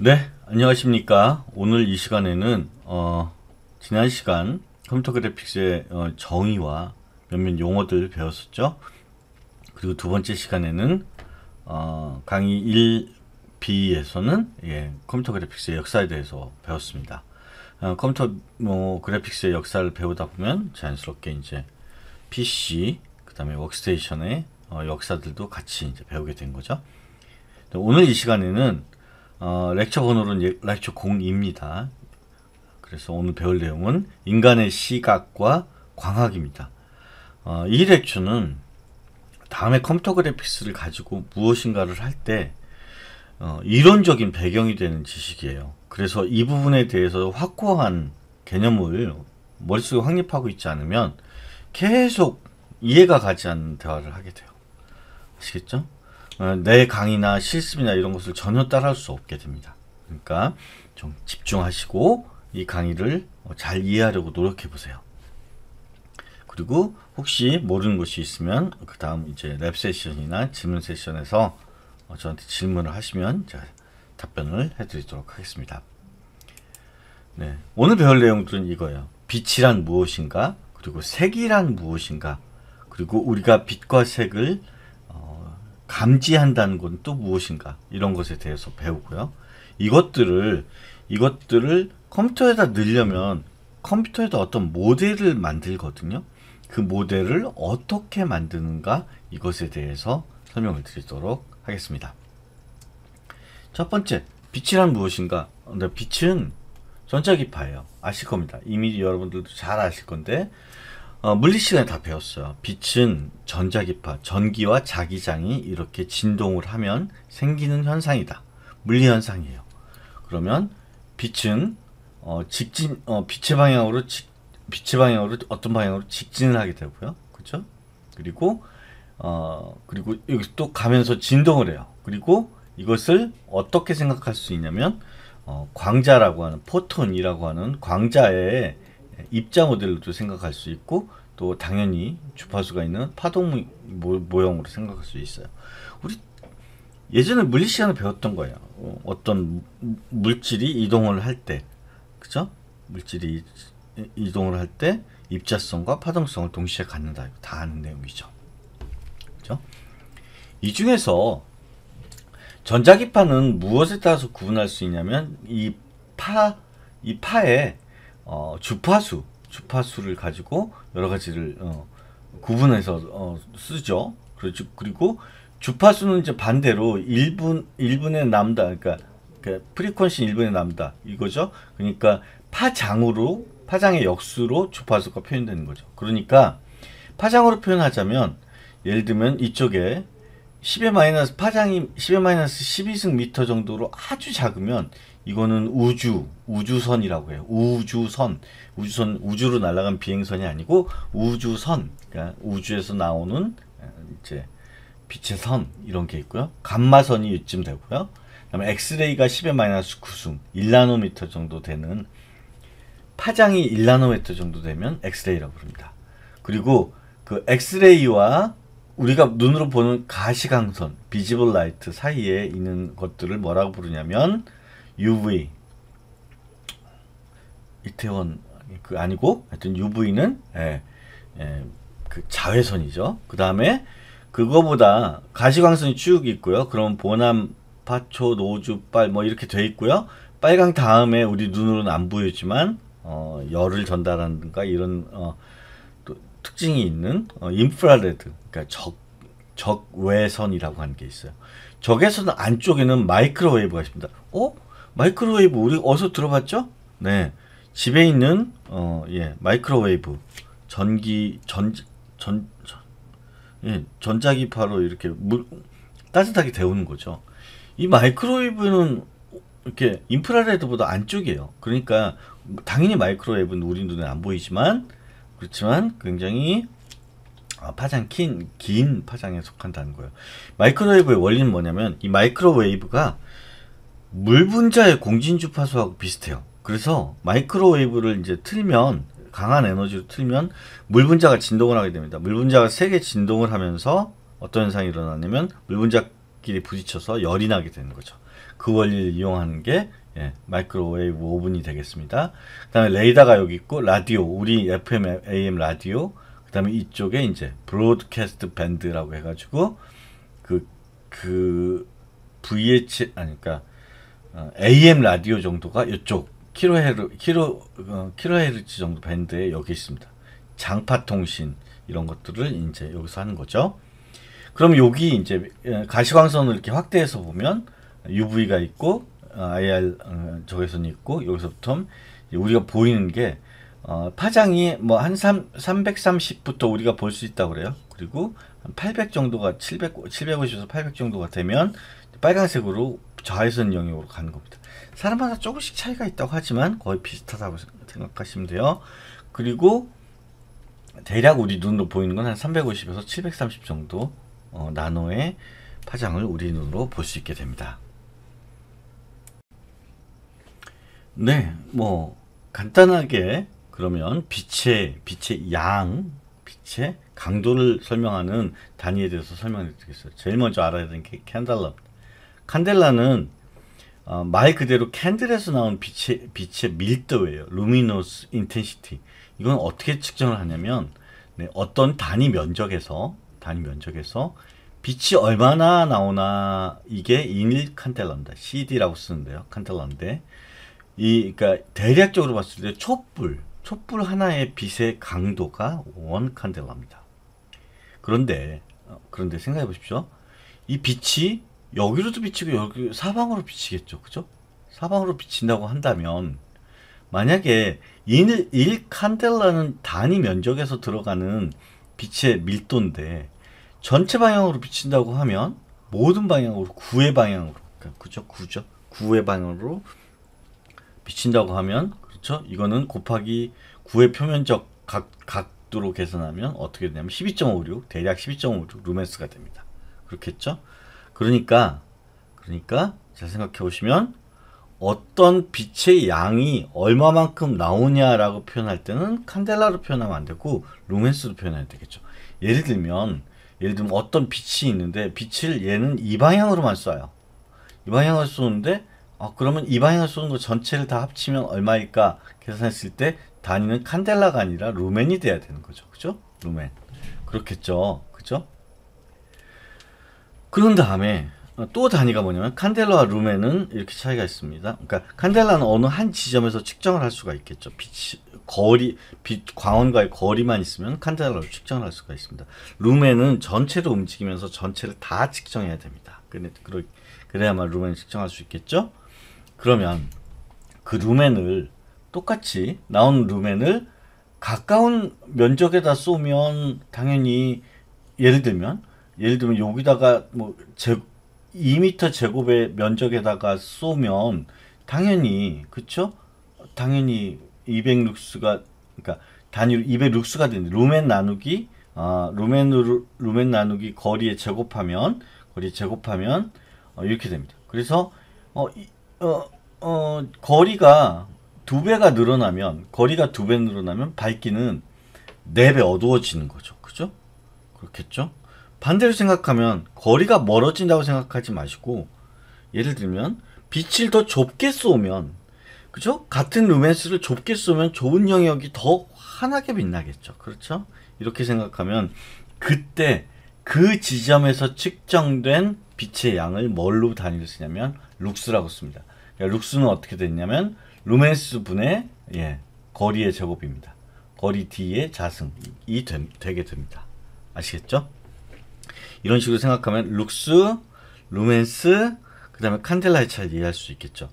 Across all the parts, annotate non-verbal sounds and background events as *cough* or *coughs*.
네, 안녕하십니까. 오늘 이 시간에는 어, 지난 시간 컴퓨터 그래픽스의 어, 정의와 몇몇 용어들 배웠었죠. 그리고 두 번째 시간에는 어, 강의 1B에서는 예, 컴퓨터 그래픽스의 역사에 대해서 배웠습니다. 어, 컴퓨터 뭐, 그래픽스의 역사를 배우다 보면 자연스럽게 이제 PC, 그 다음에 워크스테이션의 어, 역사들도 같이 이제 배우게 된 거죠. 네, 오늘 이 시간에는 어, 렉처 번호는 렉처 0입니다. 그래서 오늘 배울 내용은 인간의 시각과 광학입니다. 어, 이 렉처는 다음에 컴퓨터 그래픽스를 가지고 무엇인가를 할때 어, 이론적인 배경이 되는 지식이에요. 그래서 이 부분에 대해서 확고한 개념을 머릿속에 확립하고 있지 않으면 계속 이해가 가지 않는 대화를 하게 돼요. 아시겠죠? 어, 내 강의나 실습이나 이런 것을 전혀 따라할 수 없게 됩니다. 그러니까 좀 집중하시고 이 강의를 어, 잘 이해하려고 노력해 보세요. 그리고 혹시 모르는 것이 있으면 그 다음 이제 랩 세션이나 질문 세션에서 어, 저한테 질문을 하시면 제가 답변을 해드리도록 하겠습니다. 네, 오늘 배울 내용들은 이거예요. 빛이란 무엇인가? 그리고 색이란 무엇인가? 그리고 우리가 빛과 색을 감지한다는 건 또 무엇인가 이런 것에 대해서 배우고요. 이것들을 이것들을 컴퓨터에다 넣으려면 컴퓨터에다 어떤 모델을 만들거든요. 그 모델을 어떻게 만드는가 이것에 대해서 설명을 드리도록 하겠습니다. 첫 번째, 빛이란 무엇인가? 네, 빛은 전자기파예요. 아실 겁니다. 이미 여러분들도 잘 아실 건데 어, 물리 시간에 다 배웠어요. 빛은 전자기파, 전기와 자기장이 이렇게 진동을 하면 생기는 현상이다. 물리 현상이에요. 그러면 빛은 어, 직진 어, 빛의 방향으로 직, 빛의 방향으로 어떤 방향으로 직진을 하게 되고요. 그죠 그리고 어, 그리고 여기 또 가면서 진동을 해요. 그리고 이것을 어떻게 생각할 수 있냐면 어, 광자라고 하는 포톤이라고 하는 광자의 입장어들로도 생각할 수 있고 또 당연히 주파수가 있는 파동 모형으로 생각할 수 있어요. 우리 예전에 물리 시간에 배웠던 거예요. 어, 어떤 물질이 이동을 할 때, 그죠? 물질이 이동을 할 때 입자성과 파동성을 동시에 갖는다. 다 아는 내용이죠. 그죠? 이 중에서 전자기파는 무엇에 따라서 구분할 수 있냐면 이 파, 이 파의 어, 주파수 주파수를 가지고 여러 가지를 어, 구분해서 어, 쓰죠. 그렇죠. 그리고 주파수는 이제 반대로 1분 1분의 남다. 그러니까, 그러니까 프리퀀시 1분의 남다. 이거죠. 그러니까 파장으로 파장의 역수로 주파수가 표현되는 거죠. 그러니까 파장으로 표현하자면 예를 들면 이쪽에 10의 마이너스 파장이 10의 마이너스 12승 미터 정도로 아주 작으면 이거는 우주, 우주선이라고 해요. 우주선. 우주선, 우주로 날아간 비행선이 아니고 우주선. 그러니까 우주에서 나오는 어, 이제 빛의 선 이런 게 있고요. 감마선이 이쯤 되고요. 그다음에 엑스레이가 10의 마이너스 9승 1나노미터 정도 되는 파장이 1나노미터 정도 되면 엑스레이라고 부릅니다. 그리고 그 엑스레이와 우리가 눈으로 보는 가시광선, 비지블 라이트 사이에 있는 것들을 뭐라고 부르냐면 UV 이태원 그 아니고 하여튼 UV는 예, 예, 그 자외선이죠. 그 다음에 그거보다 가시광선이 쭉 있고요. 그럼 보남, 파초, 노주, 빨뭐 이렇게 돼 있고요. 빨강 다음에 우리 눈으로는 안 보이지만 어, 열을 전달한다든가 이런 어, 또 특징이 있는 어, 인프라레드 그러니까 적 적외선이라고 하는 게 있어요. 적외선 안쪽에는 마이크로웨이브가 있습니다. 어? 마이크로웨이브 우리 어서 들어봤죠? 네. 집에 있는 어, 예, 마이크로웨이브 전기 전 전, 전 예, 전자기파로 이렇게 물, 따뜻하게 데우는 거죠. 이 마이크로웨이브는 이렇게 인프라레드보다 안쪽이에요. 그러니까 당연히 마이크로웨이브는 우리 눈에 안 보이지만 그렇지만 굉장히 어, 파장 긴, 긴 파장에 속한다는 거예요. 마이크로웨이브의 원리는 뭐냐면 이 마이크로웨이브가 물 분자의 공진 주파수하고 비슷해요. 그래서 마이크로웨이브를 이제 틀면 강한 에너지로 틀면 물 분자가 진동을 하게 됩니다. 물 분자가 세게 진동을 하면서 어떤 현상이 일어나냐면 물 분자끼리 부딪혀서 열이 나게 되는 거죠. 그 원리를 이용하는 게 예, 마이크로웨이브 오븐이 되겠습니다. 그 다음에 레이더가 여기 있고 라디오 우리 FM, AM 라디오 그 다음에 이쪽에 이제 브로드캐스트 밴드라고 해가지고 그그 그, 그 VH 아니까 그러니까 어, AM 라디오 정도가 이쪽 키로헤르 키로 어, 로헤르츠 정도 밴드에 여기 있습니다. 장파 통신 이런 것들을 이제 여기서 하는 거죠. 그럼 여기 이제 예, 가시광선을 이렇게 확대해서 보면 UV가 있고 IR 어, 어 저선이 있고 여기서부터 우리가 보이는 게 어, 파장이 뭐한 330부터 우리가 볼 수있다 그래요. 그리고 800 정도가 700, 750에서 800 정도가 되면 빨간색으로 좌회선 영역으로 가는 겁니다. 사람마다 조금씩 차이가 있다고 하지만 거의 비슷하다고 생각하시면 돼요. 그리고 대략 우리 눈으로 보이는 건 한 350에서 730 정도 어, 나노의 파장을 우리 눈으로 볼 수 있게 됩니다. 네, 뭐 간단하게 그러면 빛의 빛의 양, 빛의 강도를 설명하는 단위에 대해서 설명해 드리겠어요. 제일 먼저 알아야 되는 게캔달러 칸델라는 어, 말 그대로 캔들에서 나온 빛의, 빛의 밀도예요. 루미노스 인텐시티. 이건 어떻게 측정을 하냐면 네, 어떤 단위 면적에서 단위 면적에서 빛이 얼마나 나오나 이게 인일 칸델라입니다. CD라고 쓰는데요. 칸델라인데 이 그러니까 대략적으로 봤을 때 촛불 촛불 하나의 빛의 강도가 원 칸델라입니다. 그런데 어, 그런데 생각해 보십시오. 이 빛이 여기로도 비치고 여기 사방으로 비치겠죠. 그죠? 사방으로 비친다고 한다면 만약에 1, 칸델라는 단위 면적에서 들어가는 빛의 밀도인데 전체 방향으로 비친다고 하면 모든 방향으로 구의 방향으로 그러니까 그죠? 구죠? 구의 방향으로 비친다고 하면 그렇죠? 이거는 곱하기 구의 표면적 각, 각도로 계산하면 어떻게 되냐면 12.56 대략 12.56 루멘스가 됩니다. 그렇겠죠? 그러니까 그러니까 잘 생각해 보시면 어떤 빛의 양이 얼마만큼 나오냐라고 표현할 때는 칸델라로 표현하면 안 되고 루멘스로 표현해야 되겠죠. 예를 들면 예를 들면 어떤 빛이 있는데 빛을 얘는 이 방향으로만 쏴요. 이방향으로 쏘는데 아, 그러면 이방향으로 쏘는 거 전체를 다 합치면 얼마일까 계산했을 때 단위는 칸델라가 아니라 루멘이 돼야 되는 거죠. 그죠? 루멘. 그렇겠죠. 그죠? 그런 다음에 어, 또 단위가 뭐냐면 칸델라와 룸에는 이렇게 차이가 있습니다. 그러니까 칸델라는 어느 한 지점에서 측정을 할 수가 있겠죠. 빛 거리 빛 광원과의 거리만 있으면 칸델라로 측정을 할 수가 있습니다. 룸에는 전체로 움직이면서 전체를 다 측정해야 됩니다. 그래, 그래야만 룸엔을 측정할 수 있겠죠. 그러면 그 룸엔을 똑같이 나온 룸엔을 가까운 면적에다 쏘면 당연히 예를 들면 예를 들면 여기다가 뭐 제, 2m 제곱의 면적에다가 쏘면 당연히 그쵸? 당연히 200 룩스가 그러니까 단위로 200 룩스가 되는 루멘 나누기 아, 루멘 루멘 나누기 거리에 제곱하면 거리 제곱하면 어, 이렇게 됩니다. 그래서 어, 어, 어, 거리가 두 배가 늘어나면 거리가 두 배 늘어나면 밝기는 네 배 어두워지는 거죠. 그죠? 그렇겠죠? 반대로 생각하면 거리가 멀어진다고 생각하지 마시고 예를 들면 빛을 더 좁게 쏘면 그죠? 같은 루멘스를 좁게 쏘면 좁은 영역이 더 환하게 빛나겠죠. 그렇죠? 이렇게 생각하면 그때 그 지점에서 측정된 빛의 양을 뭘로 단위를 쓰냐면 룩스라고 씁니다. 그러니까 룩스는 어떻게 됐냐면 루멘스 분의 예, 거리의 제곱입니다. 거리 D의 자승이 되, 되게 됩니다. 아시겠죠? 이런 식으로 생각하면 룩스, 로맨스그 다음에 칸델라이차를 이해할 수 있겠죠.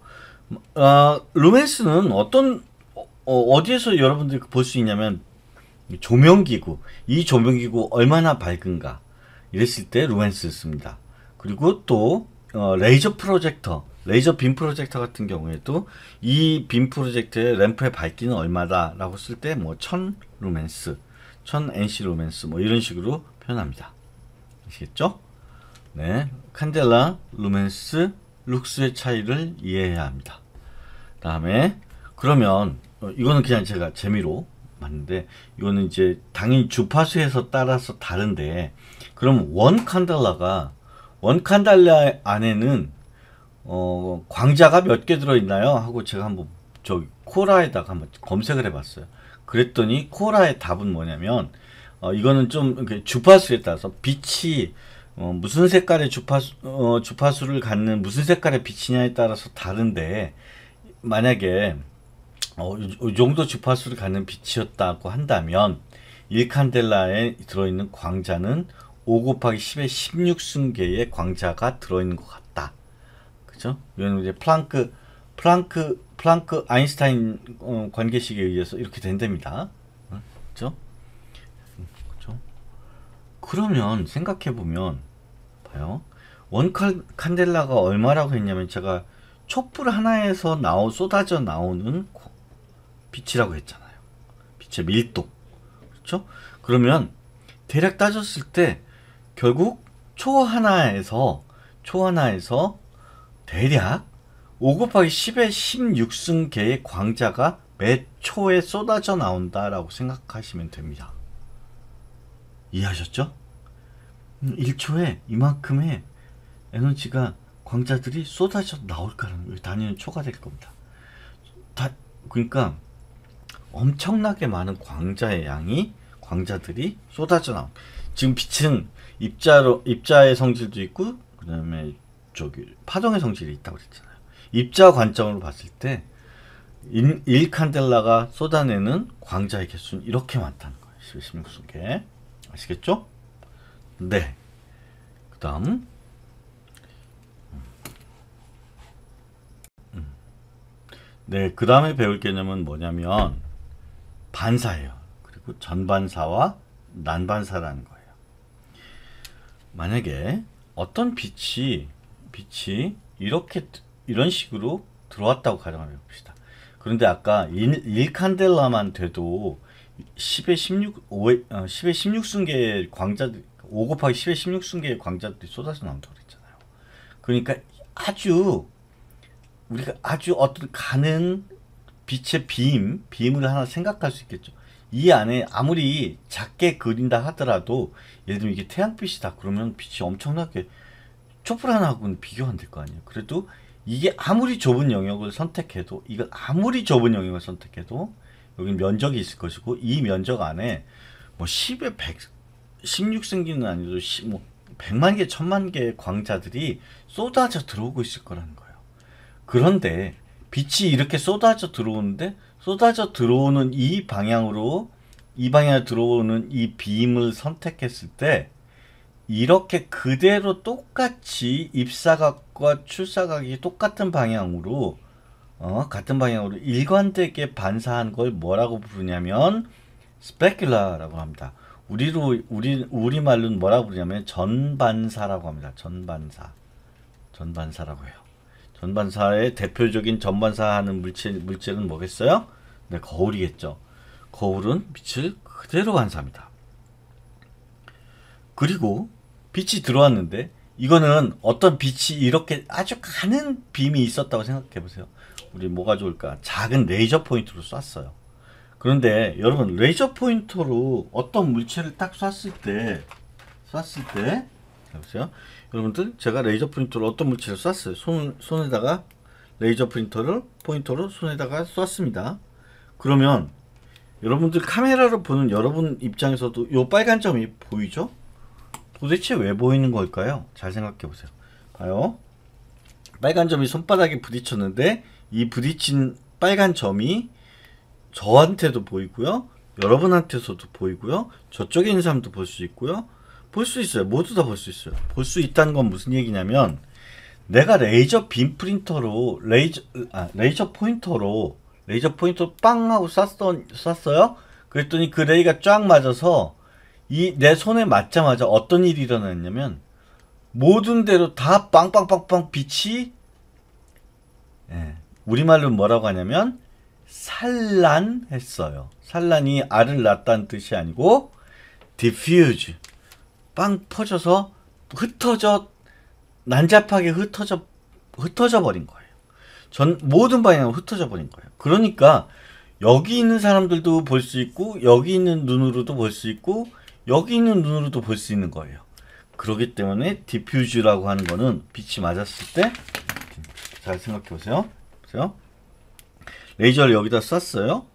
어, 루멘스는 어떤, 어, 디에서 여러분들이 볼 수 있냐면, 조명기구. 이 조명기구 얼마나 밝은가. 이랬을 때루멘스 씁니다. 그리고 또, 어, 레이저 프로젝터. 레이저 빔 프로젝터 같은 경우에도 이 빔 프로젝터의 램프의 밝기는 얼마다 라고 쓸때뭐1 0 0스1 NC 루멘스 뭐 이런 식으로 표현합니다. 아시겠죠? 네, 칸델라, 루멘스, 룩스의 차이를 이해해야 합니다. 다음에 그러면 어, 이거는 그냥 제가 재미로 봤는데 이거는 이제 당연히 주파수에서 따라서 다른데 그럼 원 칸달라가 원 칸달라 안에는 어, 광자가 몇 개 들어있나요? 하고 제가 한번 저기 코라에다가 한번 검색을 해봤어요. 그랬더니 코라의 답은 뭐냐면 어, 이거는 좀 주파수에 따라서 빛이 어, 무슨 색깔의 주파수, 어, 주파수를 갖는 무슨 색깔의 빛이냐에 따라서 다른데 만약에 어, 이 정도 주파수를 갖는 빛이었다고 한다면 일칸델라에 들어있는 광자는 5 곱하기 10의 16승계의 광자가 들어있는 것 같다. 그죠? 이거는 이제 플랑크, 플랑크, 플랑크 아인슈타인 어, 관계식에 의해서 이렇게 된답니다. 그러면 생각해보면 봐요. 원 칸델라가 얼마라고 했냐면 제가 촛불 하나에서 나오 쏟아져 나오는 빛이라고 했잖아요. 빛의 밀도. 그렇죠? 그러면 대략 따졌을 때 결국 초 하나에서 초 하나에서 대략 5 곱하기 10의 16승계의 광자가 매 초에 쏟아져 나온다라고 생각하시면 됩니다. 이해하셨죠? 1초에 음, 이만큼의 에너지가 광자들이 쏟아져 나올 거라는 단위는 초과될 겁니다. 다 그러니까 엄청나게 많은 광자의 양이 광자들이 쏟아져 나온 지금 빛은 입자로 입자의 성질도 있고 그다음에 저기 파동의 성질이 있다고 그랬잖아요. 입자 관점으로 봤을 때 1칸델라가 쏟아내는 광자의 개수는 이렇게 많다는 거예요. 16개. 아시겠죠? 네. 그 다음. 음. 네, 그 다음에 배울 개념은 뭐냐면 반사예요. 그리고 전반사와 난반사라는 거예요. 만약에 어떤 빛이 빛이 이렇게 이런 식으로 들어왔다고 가정을 해봅시다. 그런데 아까 1칸델라만 돼도 10의 16, 5 어, 10의 16승계의 광자들, 5 곱하기 10의 16승계의 광자들이 쏟아져 나온다고 그랬잖아요. 그러니까 아주, 우리가 아주 어떤 가는 빛의 빔, 빔을 하나 생각할 수 있겠죠. 이 안에 아무리 작게 그린다 하더라도, 예를 들면 이게 태양빛이다. 그러면 빛이 엄청나게 촛불 하나하고는 비교 안 될 거 아니에요. 그래도 이게 아무리 좁은 영역을 선택해도, 이건 아무리 좁은 영역을 선택해도, 여기 는 면적이 있을 것이고 이 면적 안에 뭐 10에 100, 16승기는 아니도 10, 뭐 100만 개, 1000만 개의 광자들이 쏟아져 들어오고 있을 거라는 거예요. 그런데 빛이 이렇게 쏟아져 들어오는데 쏟아져 들어오는 이 방향으로 이 방향에 들어오는 이 빔을 선택했을 때 이렇게 그대로 똑같이 입사각과 출사각이 똑같은 방향으로 어, 같은 방향으로 일관되게 반사한 걸 뭐라고 부르냐면 스펙큘라라고 합니다. 우리로 우리 우리 말로는 뭐라고 부르냐면 전반사라고 합니다. 전반사. 전반사라고 해요. 전반사의 대표적인 전반사 하는 물질 물질은 뭐겠어요? 네, 거울이겠죠. 거울은 빛을 그대로 반사합니다. 그리고 빛이 들어왔는데 이거는 어떤 빛이 이렇게 아주 가는 빔이 있었다고 생각해 보세요. 우리 뭐가 좋을까? 작은 레이저 포인트로 쐈어요. 그런데 여러분 레이저 포인터로 어떤 물체를 딱 쐈을 때 쐈을 때 보세요. 여러분들 제가 레이저 프린터로 어떤 물체를 쐈어요. 손 손에다가 레이저 프린터를 포인터로 손에다가 쐈습니다. 그러면 여러분들 카메라로 보는 여러분 입장에서도 이 빨간 점이 보이죠? 도대체 왜 보이는 걸까요? 잘 생각해 보세요. 봐요. 빨간 점이 손바닥에 부딪혔는데 이 부딪힌 빨간 점이 저한테도 보이고요. 여러분한테서도 보이고요. 저쪽에 있는 사람도 볼 수 있고요. 볼 수 있어요. 모두 다 볼 수 있어요. 볼 수 있다는 건 무슨 얘기냐면 내가 레이저 빔 프린터로 레이저 아, 레이저 포인터로 레이저 포인터 빵 하고 쐈던 쐈어요. 그랬더니 그 레이가 쫙 맞아서 이내 손에 맞자마자 어떤 일이 일어났냐면 모든 대로 다 빵빵빵빵 빛이 예, 우리말로 뭐라고 하냐면 산란했어요. 산란이 알을 낳았다는 뜻이 아니고 diffuse 빵 퍼져서 흩어져 난잡하게 흩어져 흩어져 버린 거예요. 전 모든 방향으로 흩어져 버린 거예요. 그러니까 여기 있는 사람들도 볼 수 있고 여기 있는 눈으로도 볼 수 있고 여기 있는 눈으로도 볼 수 있는 거예요. 그러기 때문에 디퓨즈라고 하는 거는 빛이 맞았을 때 잘 생각해 보세요. 보세요. 레이저를 여기다 쐈어요.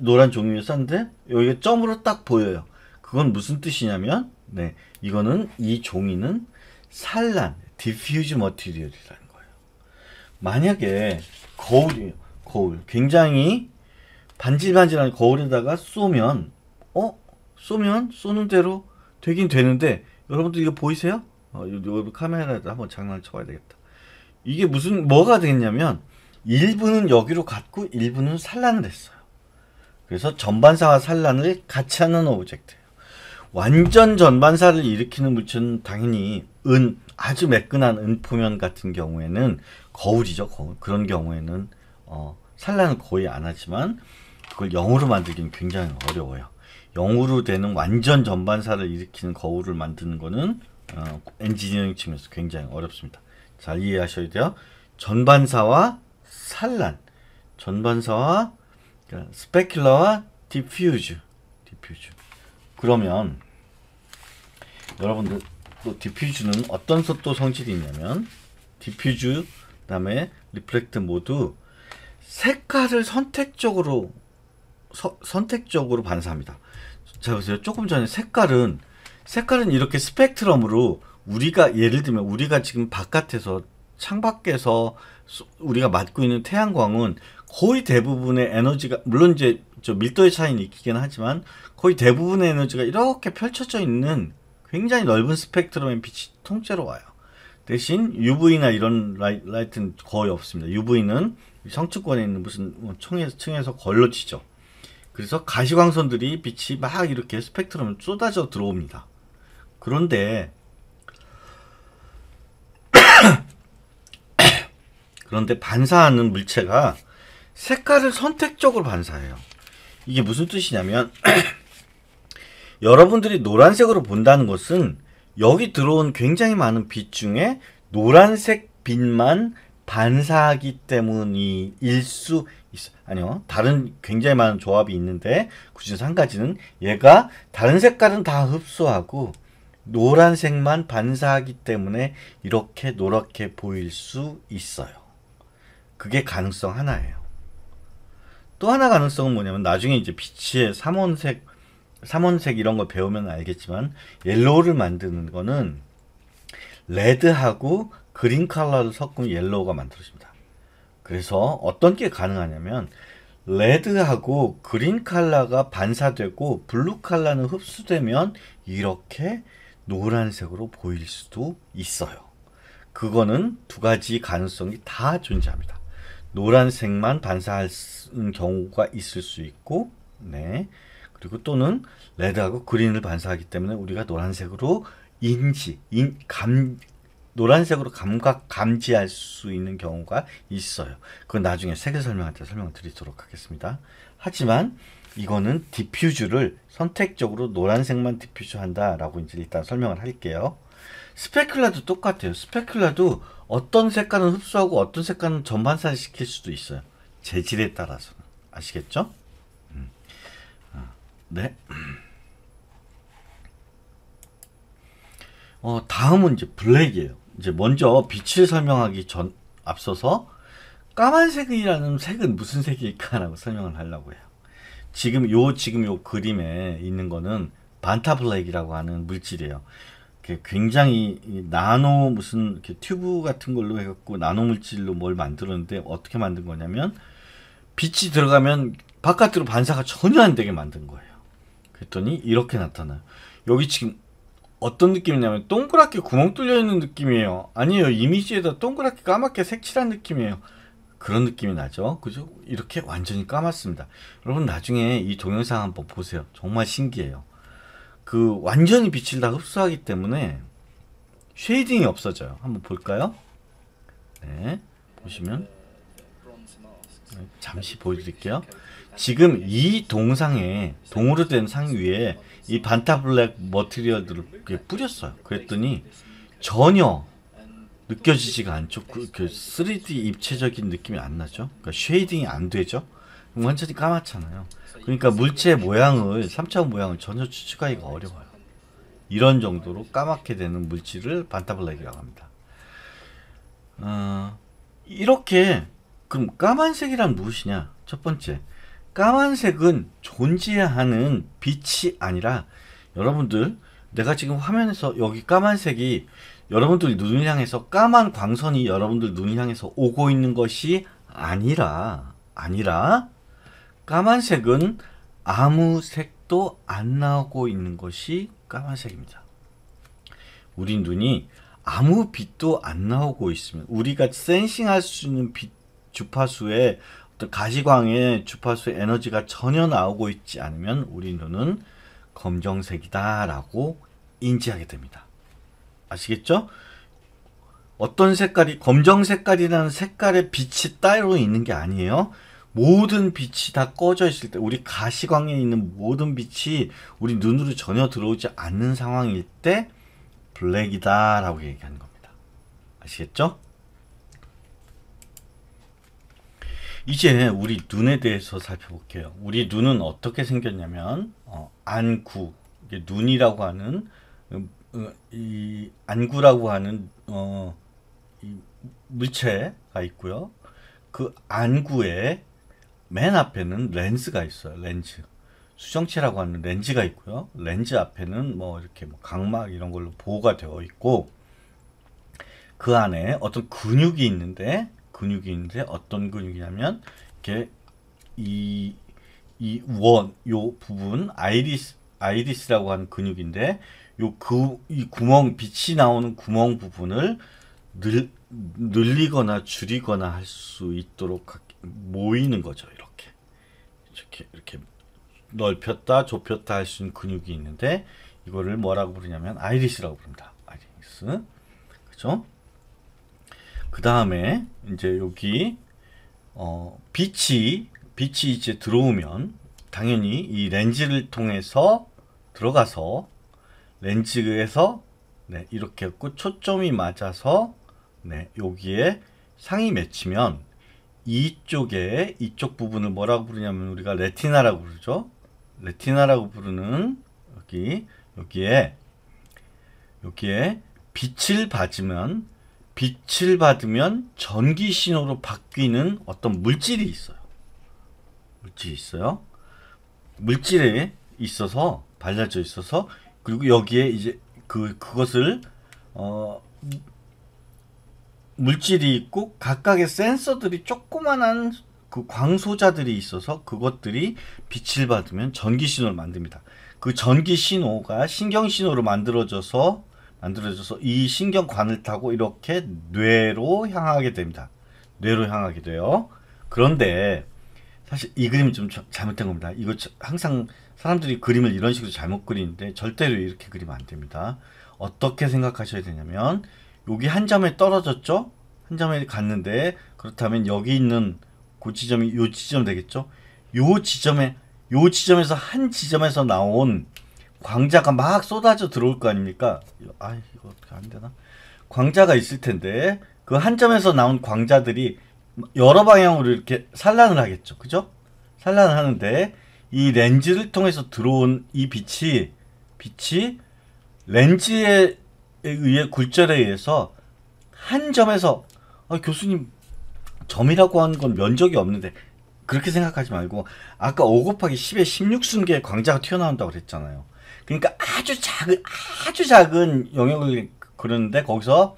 노란 종이에 쐈는데 여기가 점으로 딱 보여요. 그건 무슨 뜻이냐면 네, 이거는 이 종이는 산란, 디퓨즈 머티리얼이라는 거예요. 만약에 거울이에요. 거울. 굉장히 반질반질한 거울에다가 쏘면 쏘면 쏘는 대로 되긴 되는데 여러분들 이거 보이세요? 어, 요, 카메라에다 한번 장난을 쳐봐야 되겠다. 이게 무슨 뭐가 되겠냐면 일부는 여기로 갔고 일부는 산란을 했어요. 그래서 전반사와 산란을 같이 하는 오브젝트예요. 완전 전반사를 일으키는 물체는 당연히 은 아주 매끈한 은포면 같은 경우에는 거울이죠. 거울. 그런 경우에는 어, 산란을 거의 안 하지만 그걸 영으로 만들기는 굉장히 어려워요. 0으로 되는 완전 전반사를 일으키는 거울을 만드는 거는 어, 엔지니어링 측면에서 굉장히 어렵습니다. 잘 이해하셔야 돼요. 전반사와 산란, 전반사와 그러니까 스페큘러와 디퓨즈, 디퓨즈. 그러면 여러분들 또 디퓨즈는 어떤 또 성질이 있냐면 디퓨즈 그다음에 리플렉트 모두 색깔을 선택적으로 서, 선택적으로 반사합니다. 자 보세요. 조금 전에 색깔은 색깔은 이렇게 스펙트럼으로 우리가 예를 들면 우리가 지금 바깥에서 창밖에서 우리가 맞고 있는 태양광은 거의 대부분의 에너지가 물론 이제 저 밀도의 차이는 있긴 하지만 거의 대부분의 에너지가 이렇게 펼쳐져 있는 굉장히 넓은 스펙트럼의 빛이 통째로 와요. 대신 UV나 이런 라이, 라이트는 거의 없습니다. UV는 성층권에 있는 무슨 뭐 층에서, 층에서 걸러 지죠 그래서 가시광선들이 빛이 막 이렇게 스펙트럼을 쏟아져 들어옵니다. 그런데 *coughs* 그런데 반사하는 물체가 색깔을 선택적으로 반사해요. 이게 무슨 뜻이냐면 *coughs* 여러분들이 노란색으로 본다는 것은 여기 들어온 굉장히 많은 빛 중에 노란색 빛만 반사하기 때문일 수 아니요. 다른 굉장히 많은 조합이 있는데 그 중에서 한 가지는 얘가 다른 색깔은 다 흡수하고 노란색만 반사하기 때문에 이렇게 노랗게 보일 수 있어요. 그게 가능성 하나예요. 또 하나 가능성은 뭐냐면 나중에 이제 빛의 삼원색 삼원색 이런 걸 배우면 알겠지만 옐로우를 만드는 거는 레드하고 그린 컬러를 섞은 옐로우가 만들어집니다. 그래서 어떤 게 가능하냐면 레드하고 그린 칼라가 반사되고 블루 칼라는 흡수되면 이렇게 노란색으로 보일 수도 있어요. 그거는 두 가지 가능성이 다 존재합니다. 노란색만 반사할 경우가 있을 수 있고, 네. 그리고 또는 레드하고 그린을 반사하기 때문에 우리가 노란색으로 인지, 인, 감, 노란색으로 감각 감지할 수 있는 경우가 있어요. 그건 나중에 색의 설명할 때 설명을 드리도록 하겠습니다. 하지만 이거는 디퓨즈를 선택적으로 노란색만 디퓨즈 한다라고 이제 일단 설명을 할게요. 스페클라도 똑같아요. 스페클라도 어떤 색깔은 흡수하고 어떤 색깔은 전반산 시킬 수도 있어요. 재질에 따라서 아시겠죠? 음. 아, 네. 어, 다음은 이제 블랙이에요. 이제 먼저 빛을 설명하기 전 앞서서 까만색이라는 색은 무슨 색일까라고 설명을 하려고 해요. 지금 요 지금 요 그림에 있는 거는 반타블랙이라고 하는 물질이에요. 굉장히 나노 무슨 튜브 같은 걸로 해갖고 나노 물질로 뭘 만들었는데 어떻게 만든 거냐면 빛이 들어가면 바깥으로 반사가 전혀 안 되게 만든 거예요. 그랬더니 이렇게 나타나요. 여기 지금 어떤 느낌이냐면 동그랗게 구멍 뚫려 있는 느낌이에요. 아니에요. 이미지에다 동그랗게 까맣게 색칠한 느낌이에요. 그런 느낌이 나죠. 그죠? 이렇게 완전히 까맣습니다. 여러분 나중에 이 동영상 한번 보세요. 정말 신기해요. 그 완전히 빛을 다 흡수하기 때문에 쉐이딩이 없어져요. 한번 볼까요? 네. 보시면 잠시 보여드릴게요. 지금 이 동상에 동으로 된 상 위에 이 반타블랙 머티리얼들을 뿌렸어요. 그랬더니 전혀 느껴지지가 않죠. 그, 3D 그 입체적인 느낌이 안 나죠. 그러니까 쉐이딩이 안 되죠. 완전히 까맣잖아요. 그러니까 물체 모양을 3차원 모양을 전혀 추측하기가 어려워요. 이런 정도로 까맣게 되는 물질을 반타블랙이라고 합니다. 어, 이렇게 그럼 까만색이란 무엇이냐? 첫 번째 까만색은 존재하는 빛이 아니라 여러분들 내가 지금 화면에서 여기 까만색이 여러분들 눈을 향해서 까만 광선이 여러분들 눈을 향해서 오고 있는 것이 아니라 아니라 까만색은 아무 색도 안 나오고 있는 것이 까만색입니다. 우리 눈이 아무 빛도 안 나오고 있으면 우리가 센싱할 수 있는 빛주파수에 가시광의 주파수 에너지가 전혀 나오고 있지 않으면 우리 눈은 검정색이다라고 인지하게 됩니다. 아시겠죠? 어떤 색깔이 검정 색깔이라는 색깔의 빛이 따로 있는 게 아니에요. 모든 빛이 다 꺼져 있을 때 우리 가시광에 있는 모든 빛이 우리 눈으로 전혀 들어오지 않는 상황일 때 블랙이다라고 얘기하는 겁니다. 아시겠죠? 이제 우리 눈에 대해서 살펴볼게요. 우리 눈은 어떻게 생겼냐면 어, 안구, 눈이라고 하는 음, 어, 이 안구라고 하는 어, 물체가 있고요. 그 안구에 맨 앞에는 렌즈가 있어요. 렌즈. 수정체라고 하는 렌즈가 있고요. 렌즈 앞에는 뭐 이렇게 뭐 각막 이런 걸로 보호가 되어 있고 그 안에 어떤 근육이 있는데 근육인데 어떤 근육이냐면 이렇게 이 이 원 요 부분 아이리스 아이리스라고 하는 근육인데 요 그 이 구멍 빛이 나오는 구멍 부분을 늘, 늘리거나 줄이거나 할 수 있도록 모이는 거죠 이렇게 이렇게 이렇게 넓혔다 좁혔다 할 수 있는 근육이 있는데 이거를 뭐라고 부르냐면 아이리스라고 부릅니다 아이리스 그렇죠 그 다음에 이제 여기 어, 빛이 빛이 이제 들어오면 당연히 이 렌즈를 통해서 들어가서 렌즈에서 네, 이렇게 했고 초점이 맞아서 네, 여기에 상이 맺히면 이쪽에 이쪽 부분을 뭐라고 부르냐면 우리가 레티나라고 부르죠. 레티나라고 부르는 여기 여기에 여기에 빛을 받으면 빛을 받으면 전기 신호로 바뀌는 어떤 물질이 있어요. 물질이 있어요. 물질에 있어서 발라져 있어서 그리고 여기에 이제 그 그것을 어 물질이 있고 각각의 센서들이 조그만한 그 광소자들이 있어서 그것들이 빛을 받으면 전기 신호를 만듭니다. 그 전기 신호가 신경 신호로 만들어져서 만들어져서 이 신경관을 타고 이렇게 뇌로 향하게 됩니다. 뇌로 향하게 돼요. 그런데 사실 이 그림이 좀 잘못된 겁니다. 이거 항상 사람들이 그림을 이런 식으로 잘못 그리는데 절대로 이렇게 그리면 안 됩니다. 어떻게 생각하셔야 되냐면 여기 한 점에 떨어졌죠? 한 점에 갔는데 그렇다면 여기 있는 고그 지점이 요 지점 되겠죠? 요 지점에 요 지점에서 한 지점에서 나온 광자가 막 쏟아져 들어올 거 아닙니까? 아 이거 어떻게 안 되나? 광자가 있을 텐데 그 한 점에서 나온 광자들이 여러 방향으로 이렇게 산란을 하겠죠, 그죠? 산란을 하는데 이 렌즈를 통해서 들어온 이 빛이 빛이 렌즈에 의해 굴절에 의해서 한 점에서 아, 교수님 점이라고 하는 건 면적이 없는데 그렇게 생각하지 말고 아까 5 곱하기 10의 16승계의 광자가 튀어나온다고 그랬잖아요. 그러니까 아주 작은 아주 작은 영역을 그렸는데 거기서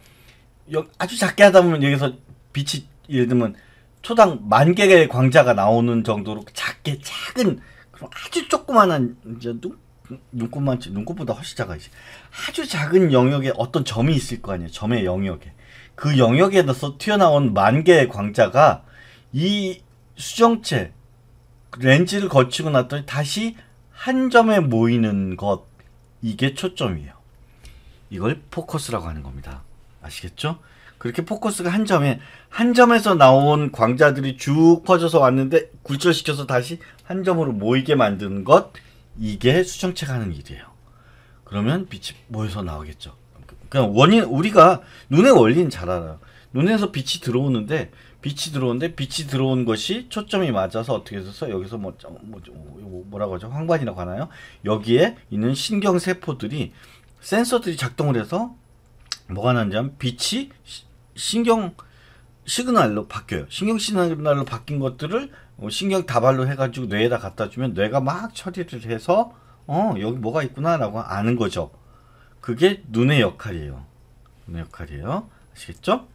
아주 작게 하다 보면 여기서 빛이 예를 들면 초당 만 개의 광자가 나오는 정도로 작게 작은 그런 아주 조그만한 이제 눈 눈곱만 치 눈곱보다 훨씬 작아지 아주 작은 영역에 어떤 점이 있을 거 아니에요 점의 영역에 그 영역에서 튀어나온 만 개의 광자가 이 수정체 렌즈를 거치고 났더니 다시 한 점에 모이는 것 이게 초점이에요. 이걸 포커스라고 하는 겁니다. 아시겠죠? 그렇게 포커스가 한 점에 한 점에서 나온 광자들이 쭉 퍼져서 왔는데 굴절시켜서 다시 한 점으로 모이게 만드는 것 이게 수정체가 하는 일이에요. 그러면 빛이 모여서 나오겠죠. 그냥 그러니까 원인 우리가 눈의 원리는 잘 알아요. 눈에서 빛이 들어오는데 빛이 들어오는데 빛이 들어온 것이 초점이 맞아서 어떻게 해서 여기서 뭐, 뭐, 뭐 라고 하죠? 황반이라고 하나요? 여기에 있는 신경세포들이 센서들이 작동을 해서 뭐가 나냐면 빛이 신경 시그널로 바뀌어요. 신경 시그널로 바뀐 것들을 뭐 신경 다발로 해가지고 뇌에다 갖다 주면 뇌가 막 처리를 해서 어 여기 뭐가 있구나라고 아는 거죠. 그게 눈의 역할이에요. 눈의 역할이에요. 아시겠죠?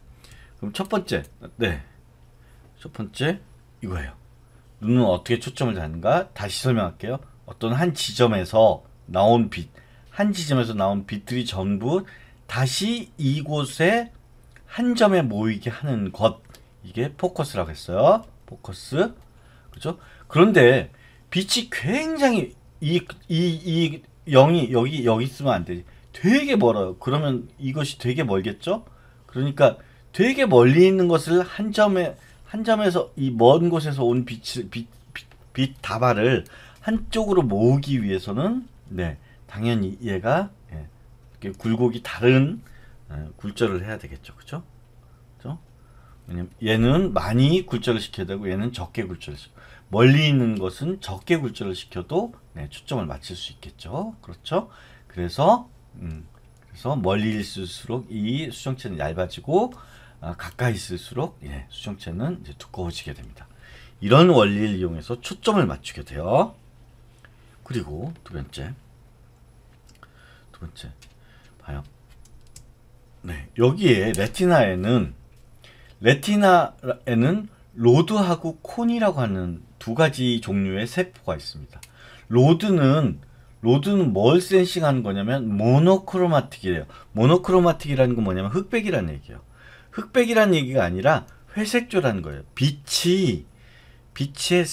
그럼 첫 번째, 네. 첫 번째 이거예요. 눈은 어떻게 초점을 잡는가? 다시 설명할게요. 어떤 한 지점에서 나온 빛, 한 지점에서 나온 빛들이 전부 다시 이곳에 한 점에 모이게 하는 것. 이게 포커스라고 했어요. 포커스. 그죠? 그런데 빛이 굉장히 이, 이, 이 0이 여기, 여기 있으면 안 되지. 되게 멀어요. 그러면 이것이 되게 멀겠죠? 그러니까 되게 멀리 있는 것을 한 점에 한 점에서 이 먼 곳에서 온 빛, 빛, 빛, 빛 다발을 한쪽으로 모으기 위해서는 네, 당연히 얘가 예, 굴곡이 다른 예, 굴절을 해야 되겠죠. 그죠그죠 왜냐면 얘는 많이 굴절을 시켜야 되고 얘는 적게 굴절을 시켜. 멀리 있는 것은 적게 굴절을 시켜도 네, 초점을 맞출 수 있겠죠. 그렇죠? 그래서 음, 그래서 멀리 있을수록 이 수정체는 얇아지고 아, 가까이 있을수록 예, 수정체는 두꺼워지게 됩니다. 이런 원리를 이용해서 초점을 맞추게 돼요. 그리고 두 번째 두 번째 봐요. 네 여기에 레티나에는 레티나에는 로드하고 콘이라고 하는 두 가지 종류의 세포가 있습니다. 로드는 로드는 뭘 센싱하는 거냐면 모노크로마틱이에요. 모노크로마틱이라는 건 뭐냐면 흑백이라는 얘기예요. 흑백이란 얘기가 아니라 회색조라는 거예요. 빛이 빛의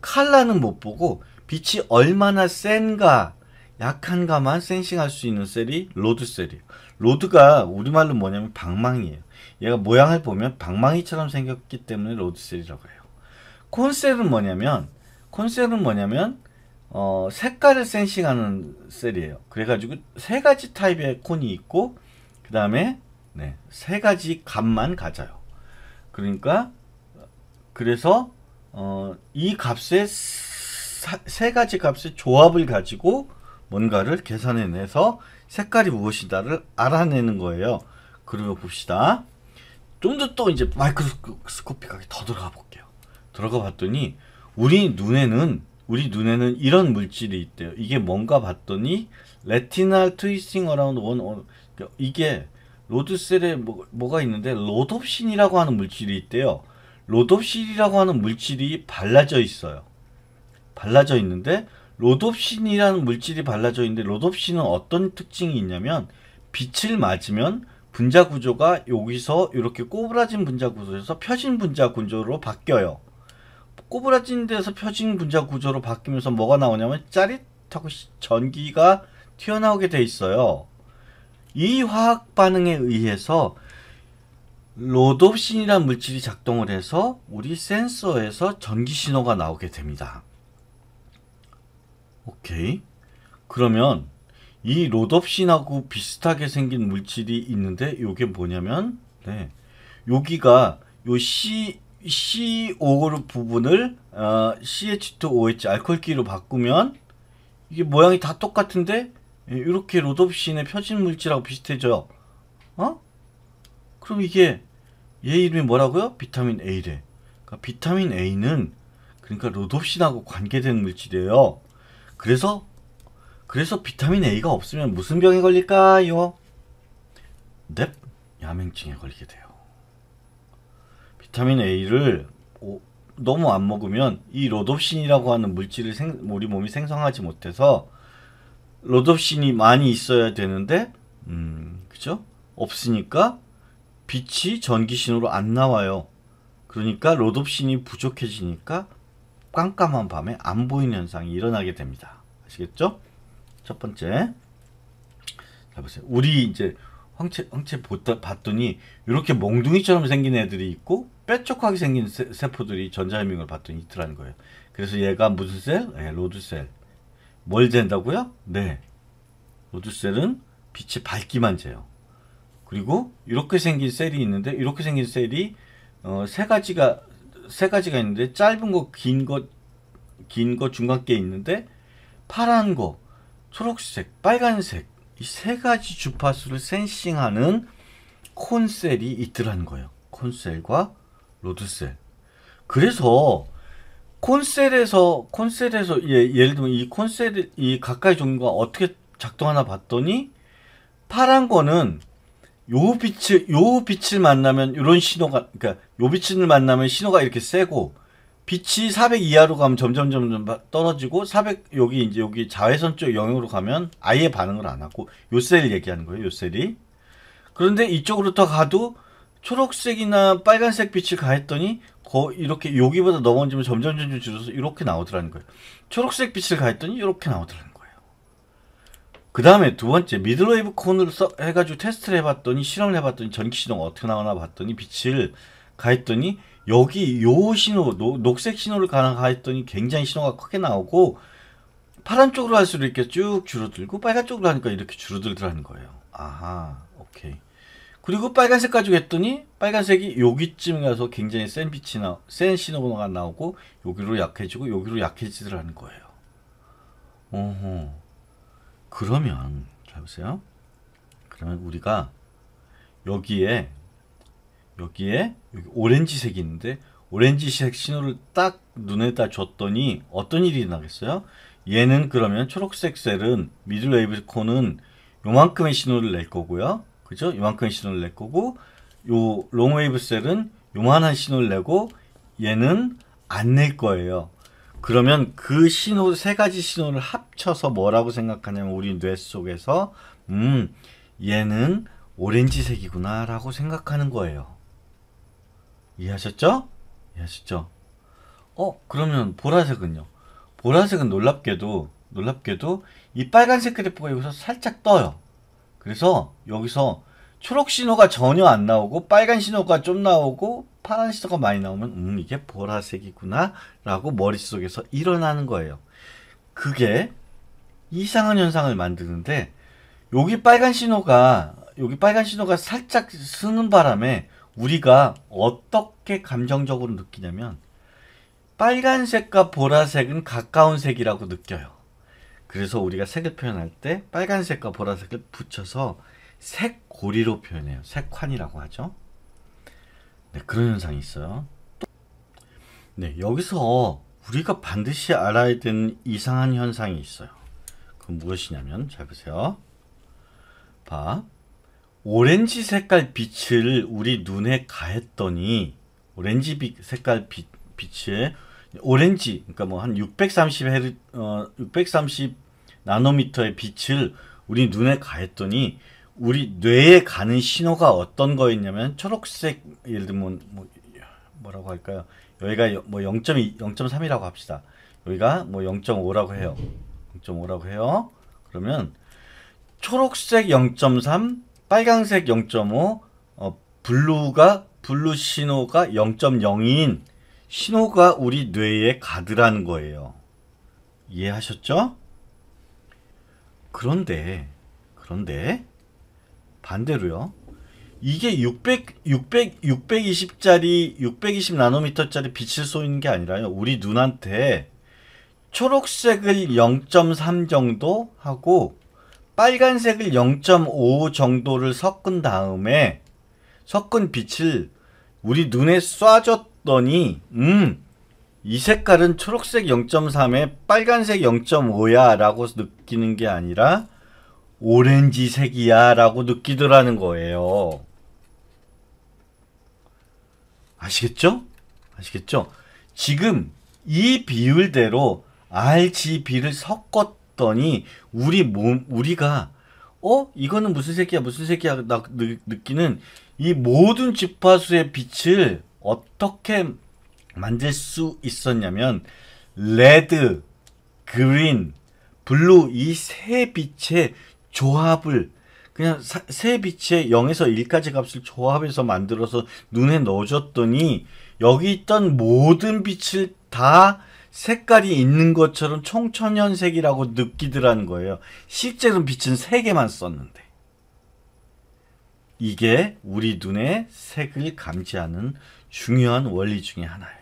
칼라는 못 보고 빛이 얼마나 센가 약한가만 센싱할 수 있는 셀이 로드 셀이에요. 로드가 우리말로 뭐냐면 방망이에요. 얘가 모양을 보면 방망이처럼 생겼기 때문에 로드 셀이라고 해요. 콘셀은 뭐냐면 콘셀은 뭐냐면 어, 색깔을 센싱하는 셀이에요. 그래가지고 세 가지 타입의 콘이 있고 그 다음에 네, 세 가지 값만 가져요. 그러니까 그래서 어, 이 값의 사, 세 가지 값의 조합을 가지고 뭔가를 계산해내서 색깔이 무엇이다를 알아내는 거예요. 그러면 봅시다. 좀 더 또 이제 마이크로스코픽하게 더 들어가 볼게요. 들어가 봤더니 우리 눈에는 우리 눈에는 이런 물질이 있대요. 이게 뭔가 봤더니 레티날 트위스 어라운드 원 그러니까 이게 로드셀에 뭐, 뭐가 있는데 로돕신이라고 하는 물질이 있대요. 로돕신이라고 하는 물질이 발라져 있어요. 발라져 있는데 로돕신이라는 물질이 발라져 있는데 로돕신은 어떤 특징이 있냐면 빛을 맞으면 분자 구조가 여기서 이렇게 꼬부라진 분자 구조에서 펴진 분자 구조로 바뀌어요. 꼬부라진 데서 펴진 분자 구조로 바뀌면서 뭐가 나오냐면 짜릿하고 전기가 튀어나오게 돼 있어요. 이 화학 반응에 의해서 로돕신이란 물질이 작동을 해서 우리 센서에서 전기 신호가 나오게 됩니다. 오케이. 그러면 이 로돕신하고 비슷하게 생긴 물질이 있는데 이게 뭐냐면 네. 여기가 요 C CO 부분을 어, CH2OH 알코올기로 바꾸면 이게 모양이 다 똑같은데 예, 이렇게 로돕신의 표진 물질하고 비슷해져요. 어? 그럼 이게 얘 이름이 뭐라고요? 비타민 A래. 그러니까 비타민 A는 그러니까 로돕신하고 관계된 물질이에요. 그래서 그래서 비타민 A가 없으면 무슨 병에 걸릴까요? 넵, 야맹증에 걸리게 돼요. 비타민 A를 오, 너무 안 먹으면 이 로돕신이라고 하는 물질을 생, 우리 몸이 생성하지 못해서 로드옵신이 많이 있어야 되는데 음, 그죠? 없으니까 빛이 전기신호로 안 나와요. 그러니까 로드옵신이 부족해지니까 깜깜한 밤에 안 보이는 현상이 일어나게 됩니다. 아시겠죠? 첫 번째. 자, 보세요. 우리 이제 황체, 황체 보다, 봤더니 이렇게 몽둥이처럼 생긴 애들이 있고 뾰족하게 생긴 세, 포들이 전자현밍을 봤더니 있더라는 거예요. 그래서 얘가 무슨 셀? 예, 로드셀. 뭘 잰다고요? 네. 로드셀은 빛의 밝기만 재요. 그리고 이렇게 생긴 셀이 있는데 이렇게 생긴 셀이 어, 세 가지가 세 가지가 있는데 짧은 거, 긴 거, 긴 거, 중간 게 있는데 파란 거, 초록색, 빨간색 이 세 가지 주파수를 센싱하는 콘셀이 있더라는 거예요. 콘셀과 로드셀. 그래서 콘셀에서 콘셀에서 예, 예를 들면 이 콘셀 이 가까이 종류가 어떻게 작동하나 봤더니 파란 거는 요 빛을 요 빛을 만나면 이런 신호가 그러니까 요 빛을 만나면 신호가 이렇게 세고 빛이 400 이하로 가면 점점 점점 떨어지고 400 여기 이제 여기 자외선 쪽 영역으로 가면 아예 반응을 안 하고 요셀을 얘기하는 거예요 요 셀이 그런데 이쪽으로 더 가도 초록색이나 빨간색 빛이 가했더니 거 이렇게 여기보다 넘어지면 점점 점점 줄어서 이렇게 나오더라는 거예요. 초록색 빛을 가했더니 이렇게 나오더라는 거예요. 그 다음에 두 번째 미들웨이브 콘으로 써 해가지고 테스트를 해봤더니 실험을 해봤더니 전기 신호가 어떻게 나오나 봤더니 빛을 가했더니 여기 요 신호 노, 녹색 신호를 가했더니 굉장히 신호가 크게 나오고 파란 쪽으로 할수록 이렇게 쭉 줄어들고 빨간 쪽으로 하니까 이렇게 줄어들더라는 거예요. 아하, 오케이. 그리고 빨간색 가지고 했더니 빨간색이 여기쯤 가서 굉장히 센 빛이 나, 센 신호가 나오고 여기로 약해지고 여기로 약해지더라는 거예요. 오호. 그러면 잘 보세요. 그러면 우리가 여기에 여기에 여기 오렌지색이 있는데 오렌지색 신호를 딱 눈에다 줬더니 어떤 일이 나겠어요? 얘는 그러면 초록색 셀은 미들 웨이브 코는 요만큼의 신호를 낼 거고요. 그죠? 이만큼 신호를 낼 거고 요 롱웨이브 셀은 요만한 신호를 내고 얘는 안 낼 거예요. 그러면 그 신호 세 가지 신호를 합쳐서 뭐라고 생각하냐면 우리 뇌 속에서 음 얘는 오렌지색이구나 라고 생각하는 거예요. 이해하셨죠? 이해하셨죠? 어 그러면 보라색은요? 보라색은 놀랍게도 놀랍게도 이 빨간색 그래프가 여기서 살짝 떠요. 그래서 여기서 초록 신호가 전혀 안 나오고 빨간 신호가 좀 나오고 파란 신호가 많이 나오면 음 이게 보라색이구나 라고 머릿속에서 일어나는 거예요. 그게 이상한 현상을 만드는데 여기 빨간 신호가 여기 빨간 신호가 살짝 쓰는 바람에 우리가 어떻게 감정적으로 느끼냐면 빨간색과 보라색은 가까운 색이라고 느껴요. 그래서 우리가 색을 표현할 때 빨간색과 보라색을 붙여서 색고리로 표현해요. 색환이라고 하죠. 네, 그런 현상이 있어요. 네, 여기서 우리가 반드시 알아야 되는 이상한 현상이 있어요. 그건 무엇이냐면 잘 보세요. 봐. 오렌지 색깔 빛을 우리 눈에 가했더니 오렌지 빛 색깔 빛, 빛에 오렌지 그러니까 뭐 한 630 헤르 어630 나노미터의 빛을 우리 눈에 가했더니 우리 뇌에 가는 신호가 어떤 거였냐면 초록색 예를 들면 뭐, 뭐 뭐라고 할까요? 여기가 뭐 0.2, 0.3이라고 합시다. 여기가 뭐 0.5라고 해요. 0.5라고 해요. 그러면 초록색 0.3, 빨강색 0.5, 어, 블루가 블루 신호가 0.0인 신호가 우리 뇌에 가드라는 거예요. 이해하셨죠? 그런데, 그런데, 반대로요. 이게 600, 600, 620짜리, 620 나노미터짜리 빛을 쏘는 게 아니라요. 우리 눈한테 초록색을 0.3 정도 하고 빨간색을 0.5 정도를 섞은 다음에 섞은 빛을 우리 눈에 쏴줬 봤더니 음이 색깔은 초록색 0.3에 빨간색 0.5야 라고 느끼는 게 아니라 오렌지색이야 라고 느끼더라는 거예요. 아시겠죠? 아시겠죠? 지금 이 비율대로 RGB를 섞었더니 우리 몸 우리가 어 이거는 무슨 색이야 무슨 색이야 느끼는 이 모든 주파수의 빛을 어떻게 만들 수 있었냐면 레드, 그린, 블루 이 세 빛의 조합을 그냥 사, 세 빛의 0에서 1까지 값을 조합해서 만들어서 눈에 넣어줬더니 여기 있던 모든 빛을 다 색깔이 있는 것처럼 총천연색이라고 느끼더라는 거예요. 실제로 빛은 세개만 썼는데 이게 우리 눈에 색을 감지하는 중요한 원리 중에 하나예요.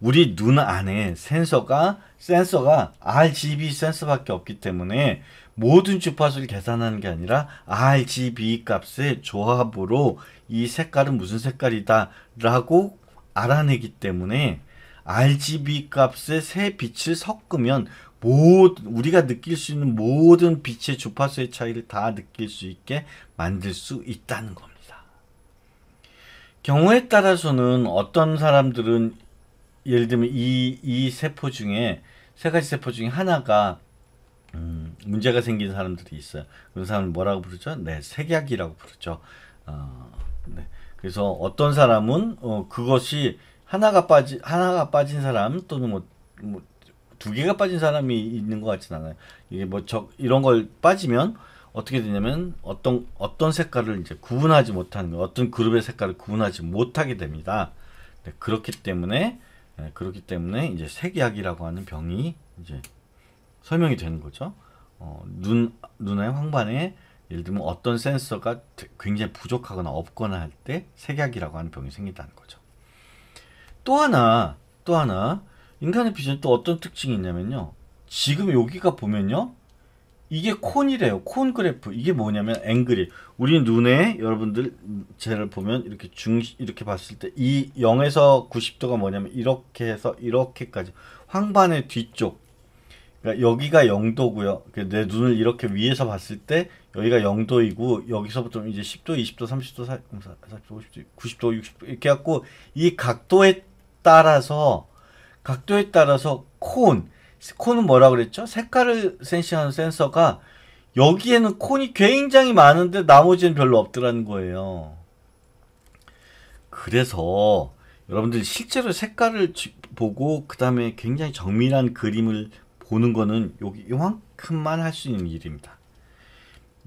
우리 눈 안에 센서가 센서가 RGB 센서밖에 없기 때문에 모든 주파수를 계산하는 게 아니라 RGB 값의 조합으로 이 색깔은 무슨 색깔이다 라고 알아내기 때문에 RGB 값의 새 빛을 섞으면 모 우리가 느낄 수 있는 모든 빛의 주파수의 차이를 다 느낄 수 있게 만들 수 있다는 겁니다. 경우에 따라서는 어떤 사람들은 예를 들면 이, 이 세포 중에 세 가지 세포 중에 하나가 음, 문제가 생긴 사람들이 있어요. 그런 사람을 뭐라고 부르죠? 네, 색약이라고 부르죠. 어, 네. 그래서 어떤 사람은 어, 그것이 하나가 빠지 하나가 빠진 사람 또는 뭐, 뭐 개가 빠진 사람이 있는 것 같진 않아요. 이게 뭐 저, 이런 걸 빠지면 어떻게 되냐면 어떤 어떤 색깔을 이제 구분하지 못하는 어떤 그룹의 색깔을 구분하지 못하게 됩니다. 네, 그렇기 때문에 네, 그렇기 때문에 이제 색약이라고 하는 병이 이제 설명이 되는 거죠. 어, 눈 눈의 황반에 예를 들면 어떤 센서가 굉장히 부족하거나 없거나 할 때 색약이라고 하는 병이 생긴다는 거죠. 또 하나 또 하나 인간의 비전또 어떤 특징이 있냐면요. 지금 여기가 보면요. 이게 콘이래요. 콘 그래프. 이게 뭐냐면 앵글이. 우리 눈에 여러분들 쟤를 보면 이렇게 중 이렇게 봤을 때이 0에서 90도가 뭐냐면 이렇게 해서 이렇게까지 황반의 뒤쪽. 그러니까 여기가 0도고요. 그러니까 내 눈을 이렇게 위에서 봤을 때 여기가 0도이고 여기서부터 이제 10도, 20도, 30도, 40, 40도, 50도, 90도, 60도 이렇게 갖고 이 각도에 따라서 각도에 따라서 콘 코는 뭐라 그랬죠? 색깔을 센싱하는 센서가 여기에는 콘이 굉장히 많은데 나머지는 별로 없더라는 거예요. 그래서 여러분들 실제로 색깔을 보고 그 다음에 굉장히 정밀한 그림을 보는 거는 여기 이만큼만 할 수 있는 일입니다.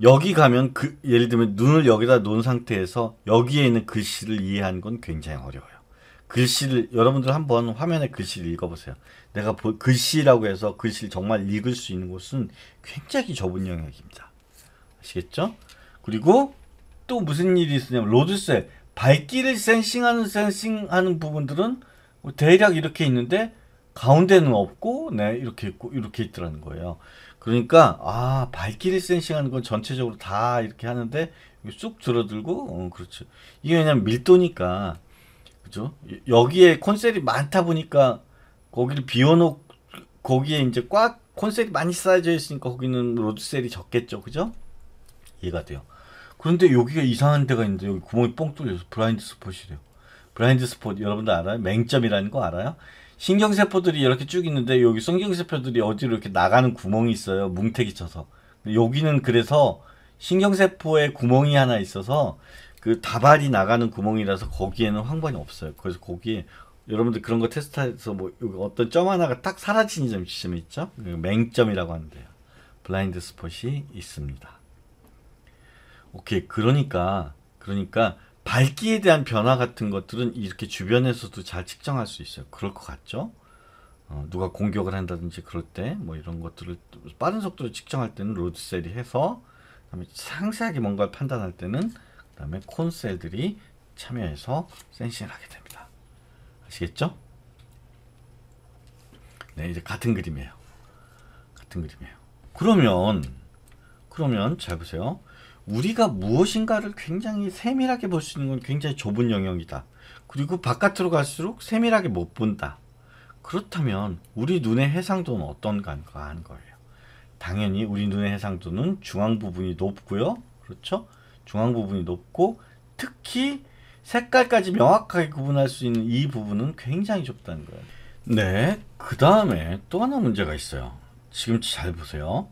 여기 가면 그 예를 들면 눈을 여기다 놓은 상태에서 여기에 있는 글씨를 이해하는 건 굉장히 어려워요. 글씨를 여러분들 한번 화면에 글씨를 읽어보세요. 내가 글씨라고 해서 글씨를 정말 읽을 수 있는 곳은 굉장히 좁은 영역입니다. 아시겠죠? 그리고 또 무슨 일이 있으냐면 로드셀 밝기를 센싱하는 센싱하는 부분들은 대략 이렇게 있는데 가운데는 없고 네 이렇게 있고 이렇게 있더라는 거예요. 그러니까 아 발길이 센싱하는 건 전체적으로 다 이렇게 하는데 쑥 들어들고 어, 그렇죠. 이게 왜냐면 밀도니까 그죠? 여기에 콘셀이 많다 보니까 거기를 비워놓 거기에 이제 꽉 콘셉트 많이 쌓여져 있으니까 거기는 로드셀이 적겠죠, 그죠? 이해가 돼요. 그런데 여기가 이상한 데가 있는데 여기 구멍이 뻥 뚫려서 브라인드 스폿이래요. 브라인드 스폿 여러분들 알아요? 맹점이라는 거 알아요? 신경세포들이 이렇게 쭉 있는데 여기 성경세포들이 어디로 이렇게 나가는 구멍이 있어요. 뭉태기 쳐서. 여기는 그래서 신경세포에 구멍이 하나 있어서 그 다발이 나가는 구멍이라서 거기에는 황반이 없어요. 그래서 거기에 여러분들 그런 거 테스트해서 뭐 어떤 점 하나가 딱 사라지는 점 지점이 있죠? 그 맹점이라고 하는데요. 블라인드 스폿이 있습니다. 오케이. 그러니까 그러니까 밝기에 대한 변화 같은 것들은 이렇게 주변에서도 잘 측정할 수 있어요. 그럴 것 같죠? 어, 누가 공격을 한다든지 그럴 때 뭐 이런 것들을 빠른 속도로 측정할 때는 로드셀이 해서 그다음에 상세하게 뭔가를 판단할 때는 그다음에 콘셀들이 참여해서 센싱을 하게 됩니다. 아시겠죠? 네, 이제 같은 그림이에요. 같은 그림이에요. 그러면 그러면 잘 보세요. 우리가 무엇인가를 굉장히 세밀하게 볼 수 있는 건 굉장히 좁은 영역이다. 그리고 바깥으로 갈수록 세밀하게 못 본다. 그렇다면 우리 눈의 해상도는 어떤가 하는 거예요. 당연히 우리 눈의 해상도는 중앙 부분이 높고요. 그렇죠? 중앙 부분이 높고 특히 색깔까지 명확하게 구분할 수 있는 이 부분은 굉장히 좁다는 거예요. 네, 그 다음에 또 하나 문제가 있어요. 지금 잘 보세요.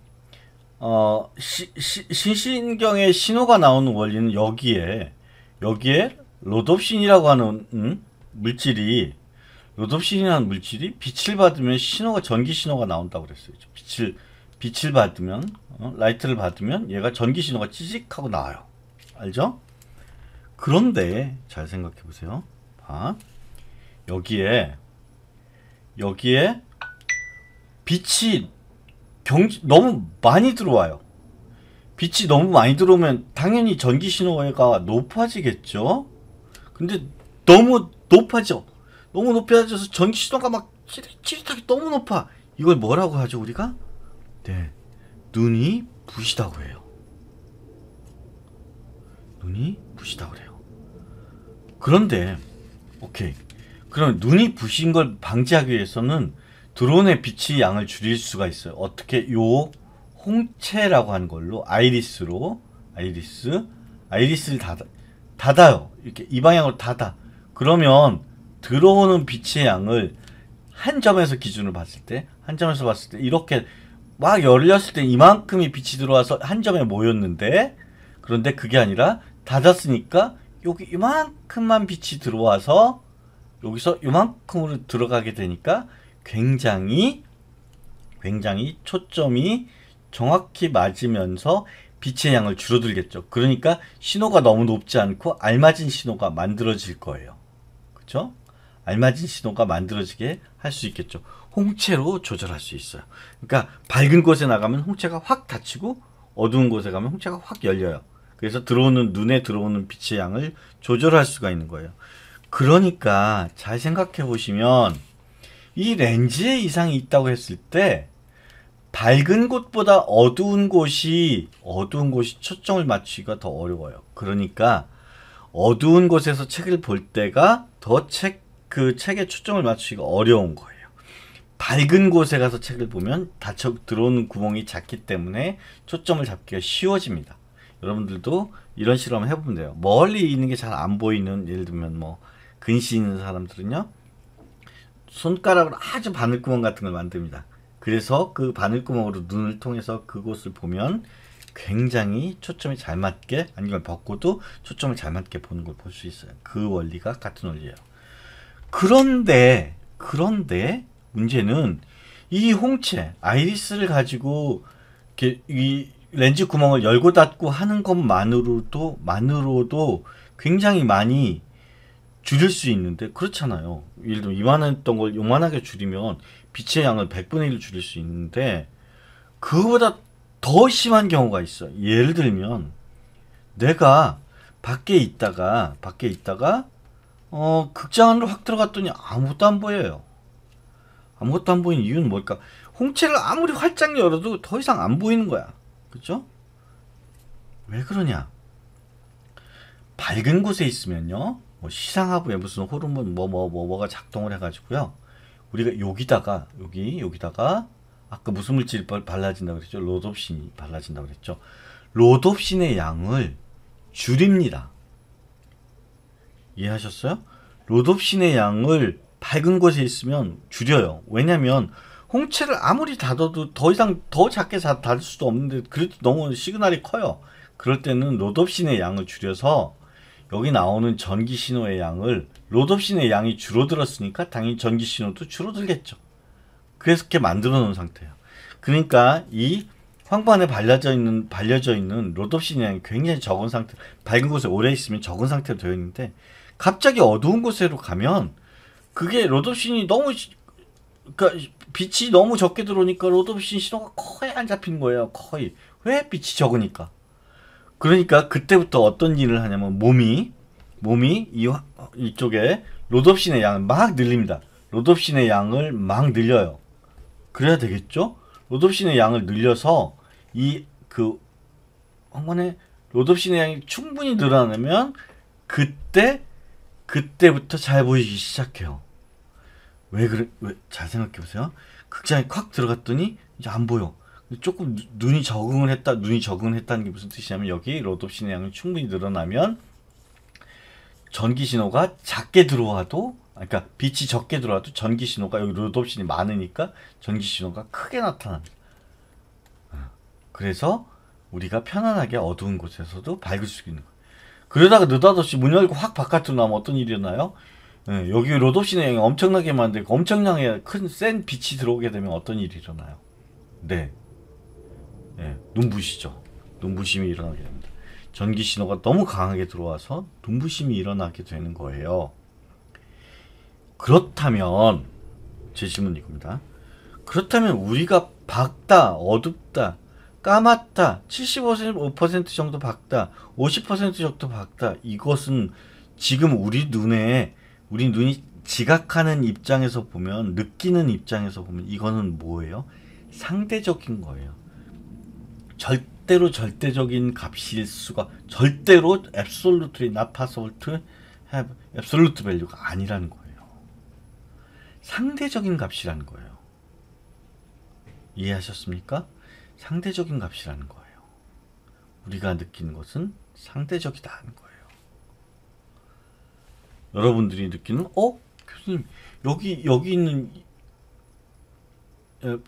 어, 신신경에 신호가 나오는 원리는 여기에 여기에 로돕신이라고 하는 음? 물질이 로돕신이라는 물질이 빛을 받으면 신호가 전기 신호가 나온다고 그랬어요. 그렇죠? 빛을 빛을 받으면 어? 라이트를 받으면 얘가 전기 신호가 찌직하고 나와요. 알죠? 그런데 잘 생각해 보세요. 봐. 아, 여기에 여기에 빛이 경 너무 많이 들어와요. 빛이 너무 많이 들어오면 당연히 전기 신호가 높아지겠죠. 근데 너무 높아져. 너무 높아져서 전기 신호가 막 찌릿찌릿하게 너무 높아. 이걸 뭐라고 하죠 우리가? 네, 눈이 부시다고 해요. 눈이 부시다고 해요. 그런데 오케이 그럼 눈이 부신 걸 방지하기 위해서는 드론의 빛의 양을 줄일 수가 있어요. 어떻게 요 홍채라고 하는 걸로 아이리스로 아이리스 아이리스를 닫아, 닫아요. 이렇게 이 방향으로 닫아. 그러면 들어오는 빛의 양을 한 점에서 기준을 봤을 때한 점에서 봤을 때 이렇게 막 열렸을 때 이만큼이 빛이 들어와서 한 점에 모였는데 그런데 그게 아니라 닫았으니까 여기 이만큼만 빛이 들어와서 여기서 이만큼으로 들어가게 되니까 굉장히 굉장히 초점이 정확히 맞으면서 빛의 양을 줄어들겠죠. 그러니까 신호가 너무 높지 않고 알맞은 신호가 만들어질 거예요. 그렇 알맞은 신호가 만들어지게 할 수 있겠죠. 홍채로 조절할 수 있어요. 그러니까 밝은 곳에 나가면 홍채가 확 닫히고 어두운 곳에 가면 홍채가 확 열려요. 그래서 들어오는 눈에 들어오는 빛의 양을 조절할 수가 있는 거예요. 그러니까 잘 생각해 보시면 이 렌즈에 이상이 있다고 했을 때 밝은 곳보다 어두운 곳이 어두운 곳이 초점을 맞추기가 더 어려워요. 그러니까 어두운 곳에서 책을 볼 때가 더 책 그 책에 초점을 맞추기가 어려운 거예요. 밝은 곳에 가서 책을 보면 다혀 들어오는 구멍이 작기 때문에 초점을 잡기가 쉬워집니다. 여러분들도 이런 실험 해보면 돼요. 멀리 있는 게 잘 안 보이는 예를 들면 뭐 근시 있는 사람들은요. 손가락으로 아주 바늘구멍 같은 걸 만듭니다. 그래서 그 바늘구멍으로 눈을 통해서 그곳을 보면 굉장히 초점이 잘 맞게 안경을 벗고도 초점을 잘 맞게 보는 걸 볼 수 있어요. 그 원리가 같은 원리예요. 그런데 그런데 문제는 이 홍채 아이리스를 가지고 이 렌즈 구멍을 열고 닫고 하는 것만으로도 만으로도 굉장히 많이 줄일 수 있는데 그렇잖아요. 예를 들면 이만했던 걸 요만하게 줄이면 빛의 양을 100분의 1 줄일 수 있는데 그보다 거더 심한 경우가 있어. 예를 들면 내가 밖에 있다가 밖에 있다가 어 극장 안으로 확 들어갔더니 아무것도 안 보여요. 아무것도 안 보이는 이유는 뭘까? 홍채를 아무리 활짝 열어도 더 이상 안 보이는 거야. 그죠? 왜 그러냐? 밝은 곳에 있으면요. 뭐 시상하부에 무슨 호르몬 뭐뭐뭐 뭐, 뭐, 뭐가 작동을 해가지고요. 우리가 여기다가 여기 여기다가 아까 무슨 물질 발라진다 그랬죠? 로돕신이 발라진다 그랬죠? 로돕신의 양을 줄입니다. 이해하셨어요? 로돕신의 양을 밝은 곳에 있으면 줄여요. 왜냐면 하 홍채를 아무리 닫아도 더 이상 더 작게 닫을 수도 없는데 그래도 너무 시그널이 커요. 그럴 때는 로덥신의 양을 줄여서 여기 나오는 전기 신호의 양을 로덥신의 양이 줄어들었으니까 당연히 전기 신호도 줄어들겠죠. 그래서 이렇게 만들어 놓은 상태예요. 그러니까 이 황반에 발려져 있는 발려져 있는 로덥신의 양이 굉장히 적은 상태, 밝은 곳에 오래 있으면 적은 상태로 되어 있는데 갑자기 어두운 곳으로 가면 그게 로덥신이 너무 그러니까 빛이 너무 적게 들어오니까 로드비신 신호가 거의 안 잡힌 거예요. 거의. 왜? 빛이 적으니까. 그러니까 그때부터 어떤 일을 하냐면 몸이 몸이 이, 이쪽에 로드옵신의 양을 막 늘립니다. 로드옵신의 양을 막 늘려요. 그래야 되겠죠? 로드옵신의 양을 늘려서 이그 황건의 로드옵신의 양이 충분히 늘어나면 그때 그때부터 잘 보이기 시작해요. 왜 그래? 왜? 잘 생각해 보세요. 극장에 콱 들어갔더니 이제 안 보여. 조금 눈이 적응을 했다, 눈이 적응을 했다는 게 무슨 뜻이냐면 여기 로톱 신의 양이 충분히 늘어나면 전기 신호가 작게 들어와도 그러니까 빛이 적게 들어와도 전기 신호가 여기 로톱 신이 많으니까 전기 신호가 크게 나타납니다. 아, 그래서 우리가 편안하게 어두운 곳에서도 밝을 수 있는 거예요. 그러다가 느닷없이 문 열고 확 바깥으로 나면 어떤 일이 일나요 네, 여기 로돕시는 엄청나게 많은데 엄청나게 큰 센 빛이 들어오게 되면 어떤 일이 일어나요? 네. 네 눈부시죠. 눈부심이 일어나게 됩니다. 전기 신호가 너무 강하게 들어와서 눈부심이 일어나게 되는 거예요. 그렇다면 제 질문 이겁니다. 그렇다면 우리가 밝다, 어둡다, 까맣다, 75% 정도 밝다, 50% 정도 밝다 이것은 지금 우리 눈에 우리 눈이 지각하는 입장에서 보면 느끼는 입장에서 보면 이거는 뭐예요? 상대적인 거예요. 절대로 절대적인 값일 수가 절대로 absolutely not p o 가 아니라는 거예요. 상대적인 값이라는 거예요. 이해하셨습니까? 상대적인 값이라는 거예요. 우리가 느끼는 것은 상대적이다는 거예요. 여러분들이 느끼는 어 교수님 여기 여기 있는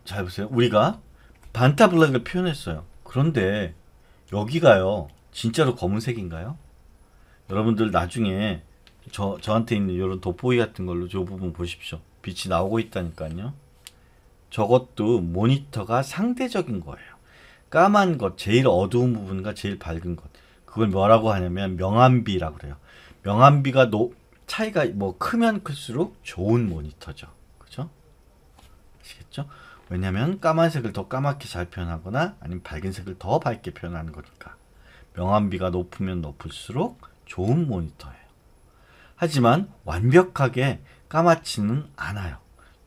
잘 보세요. 우리가 반타블락을 표현했어요. 그런데 여기가요. 진짜로 검은색인가요? 여러분들 나중에 저, 저한테 있는 이런 돋보기 같은 걸로 저 부분 보십시오. 빛이 나오고 있다니까요. 저것도 모니터가 상대적인 거예요. 까만 것, 제일 어두운 부분과 제일 밝은 것. 그걸 뭐라고 하냐면 명암비라고 그래요. 명암비가 높 차이가 뭐 크면 클수록 좋은 모니터죠. 그죠? 아시겠죠? 왜냐면 까만색을 더 까맣게 잘 표현하거나 아니면 밝은색을 더 밝게 표현하는 거니까 명암비가 높으면 높을수록 좋은 모니터예요. 하지만 완벽하게 까맣지는 않아요.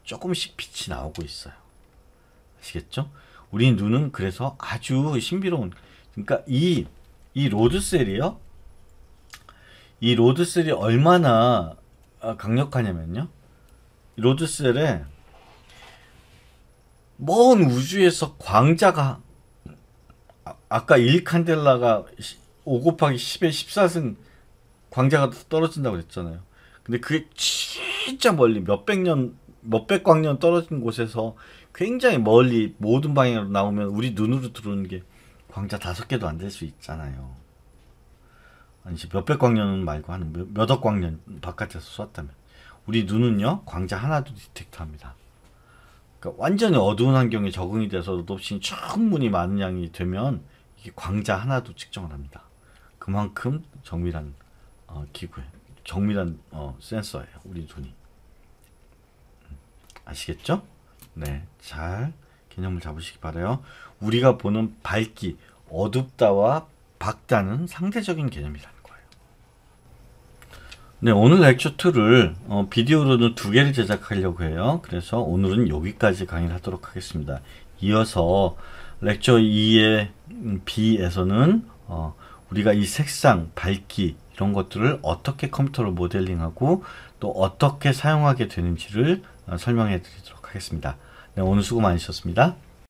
조금씩 빛이 나오고 있어요. 아시겠죠? 우리 눈은 그래서 아주 신비로운 그러니까 이 이 로드셀이요 이 로드셀이 얼마나 아, 강력하냐면요. 로드셀에 먼 우주에서 광자가 아, 까 1칸델라가 5 곱하기 10의 14승 광자가 떨어진다고 그랬잖아요. 근데 그게 진짜 멀리 몇백 년, 몇백 광년 떨어진 곳에서 굉장히 멀리 모든 방향으로 나오면 우리 눈으로 들어오는 게 광자 다 개도 안 될 수 있잖아요. 아니지 몇백 광년은 말고 한 몇억 광년 바깥에서 쐈다면 우리 눈은요 광자 하나도 디텍트합니다. 그러니까 완전히 어두운 환경에 적응이 돼서 높신 충분히 많은 양이 되면 이게 광자 하나도 측정을 합니다. 그만큼 정밀한 어, 기구에 정밀한 어, 센서예요. 우리 눈이 음, 아시겠죠? 네, 잘 개념을 잡으시기 바래요. 우리가 보는 밝기 어둡다와 밝다는 상대적인 개념이다. 네, 오늘 렉처 2를 어, 비디오로는 두 개를 제작하려고 해요. 그래서 오늘은 여기까지 강의를 하도록 하겠습니다. 이어서 렉처 2의 음, B에서는 어, 우리가 이 색상, 밝기 이런 것들을 어떻게 컴퓨터로 모델링하고 또 어떻게 사용하게 되는지를 어, 설명해 드리도록 하겠습니다. 네, 오늘 수고 많으셨습니다.